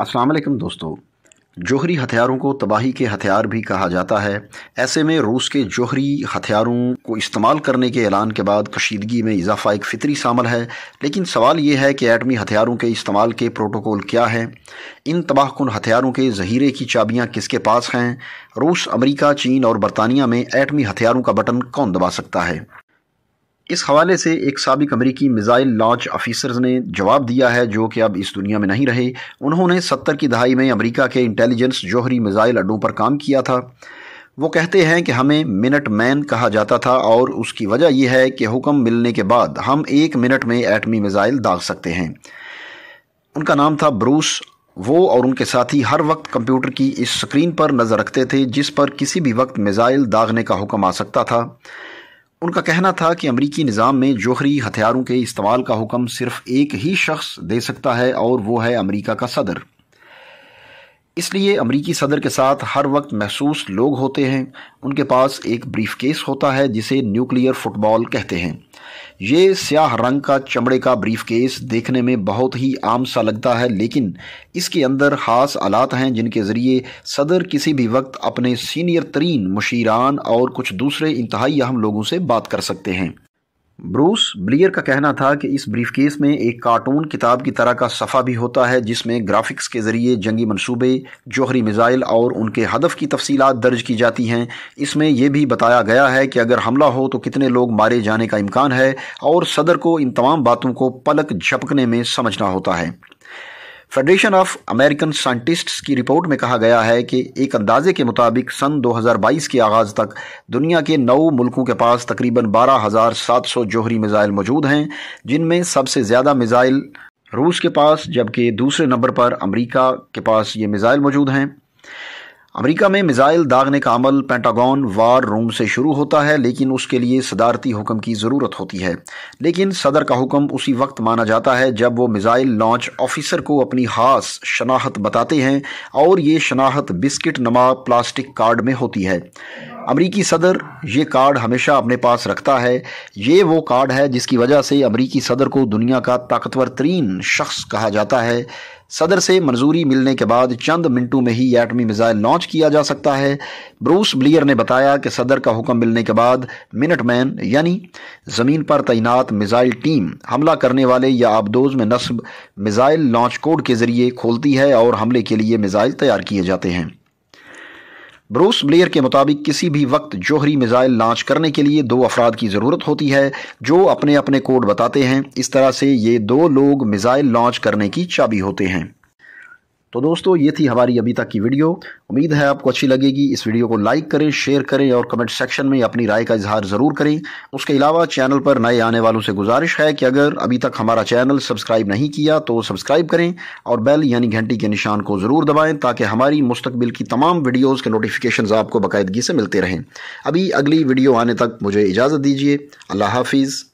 अस्सलाम वालेकुम दोस्तों जोहरी हथियारों को तबाही के हथियार भी कहा जाता है ऐसे में रूस के जोहरी हथियारों को इस्तेमाल करने के ऐलान के बाद कशीदगी में इजाफा एक फ़ितरी शामिल है लेकिन सवाल ये है कि एटमी हथियारों के इस्तेमाल के प्रोटोकॉल क्या हैं इन तबाह हथियारों के जहीरे की चाबियाँ किसके पास हैं रूस अमरीका चीन और बरतानिया में एटमी हथियारों का बटन कौन दबा सकता है इस हवाले से एक सबक अमरीकी मिज़ाइल लॉन्च ऑफिसर्स ने जवाब दिया है जो कि अब इस दुनिया में नहीं रहे उन्होंने सत्तर की दहाई में अमरीका के इंटेलिजेंस जौहरी मिज़ाइल अड्डों पर काम किया था वो कहते हैं कि हमें मिनट मैन कहा जाता था और उसकी वजह यह है कि हुक्म मिलने के बाद हम एक मिनट में एटमी मिज़ाइल दाग सकते हैं उनका नाम था ब्रूस वो और उनके साथी हर वक्त कंप्यूटर की इस स्क्रीन पर नज़र रखते थे जिस पर किसी भी वक्त मिज़ाइल दागने का हुक्म आ सकता था उनका कहना था कि अमरीकी निज़ाम में जोहरी हथियारों के इस्तेमाल का हुक्म सिर्फ एक ही शख्स दे सकता है और वो है अमरीका का सदर इसलिए अमरीकी सदर के साथ हर वक्त महसूस लोग होते हैं उनके पास एक ब्रीफकेस होता है जिसे न्यूक्लियर फुटबॉल कहते हैं ये स्याह रंग का चमड़े का ब्रीफकेस देखने में बहुत ही आम सा लगता है लेकिन इसके अंदर खास आलात हैं जिनके ज़रिए सदर किसी भी वक्त अपने सीनियर तरीन मुशीरान और कुछ दूसरे इंतहाई अहम लोगों से बात कर सकते हैं ब्रूस ब्लियर का कहना था कि इस ब्रीफकेस में एक कार्टून किताब की तरह का सफ़ा भी होता है जिसमें ग्राफिक्स के ज़रिए जंगी मनसूबे जौहरी मिज़ाइल और उनके हदफ की तफसीलात दर्ज की जाती हैं इसमें यह भी बताया गया है कि अगर हमला हो तो कितने लोग मारे जाने का इम्कान है और सदर को इन तमाम बातों को पलक झपकने में समझना होता है फेडरेशन ऑफ अमेरिकन साइंटिस्ट्स की रिपोर्ट में कहा गया है कि एक अंदाजे के मुताबिक सन 2022 के आगाज़ तक दुनिया के नौ मुल्कों के पास तकरीबन 12,700 जोहरी मिज़ाइल मौजूद हैं जिनमें सबसे ज़्यादा मिज़ाइल रूस के पास जबकि दूसरे नंबर पर अमेरिका के पास ये मिज़ाइल मौजूद हैं अमेरिका में मिज़ाइल दागने का अमल पेंटागॉन वार रूम से शुरू होता है लेकिन उसके लिए सदारती हुक्म की ज़रूरत होती है लेकिन सदर का हुक्म उसी वक्त माना जाता है जब वो मिज़ाइल लॉन्च ऑफिसर को अपनी खास शनाहत बताते हैं और ये शनाहत बिस्किट नमा प्लास्टिक कार्ड में होती है अमरीकी सदर ये कार्ड हमेशा अपने पास रखता है ये वो कार्ड है जिसकी वजह से अमरीकी सदर को दुनिया का ताकतवर तरीन शख्स कहा जाता है सदर से मंजूरी मिलने के बाद चंद मिनटों में ही एटमी मिज़ाइल लॉन्च किया जा सकता है ब्रूस ब्लियर ने बताया कि सदर का हुक्म मिलने के बाद मिनट मैन यानी ज़मीन पर तैनात मिज़ाइल टीम हमला करने वाले या आबदोज में नस्ब मिज़ाइल लॉन्च कोड के ज़रिए खोलती है और हमले के लिए मिज़ाइल तैयार किए जाते हैं ब्रूस ब्लेयर के मुताबिक किसी भी वक्त जोहरी मिज़ाइल लॉन्च करने के लिए दो अफराद की ज़रूरत होती है जो अपने अपने कोड बताते हैं इस तरह से ये दो लोग मिज़ाइल लॉन्च करने की चाबी होते हैं तो दोस्तों ये थी हमारी अभी तक की वीडियो उम्मीद है आपको अच्छी लगेगी इस वीडियो को लाइक करें शेयर करें और कमेंट सेक्शन में अपनी राय का इजहार ज़रूर करें उसके अलावा चैनल पर नए आने वालों से गुजारिश है कि अगर अभी तक हमारा चैनल सब्सक्राइब नहीं किया तो सब्सक्राइब करें और बेल यानी घंटी के निशान को ज़रूर दबाएँ ताकि हमारी मुस्तबिल की तमाम वीडियोज़ के नोटिफिकेशन आपको बाकायदगी से मिलते रहें अभी अगली वीडियो आने तक मुझे इजाज़त दीजिए अल्लाह हाफिज़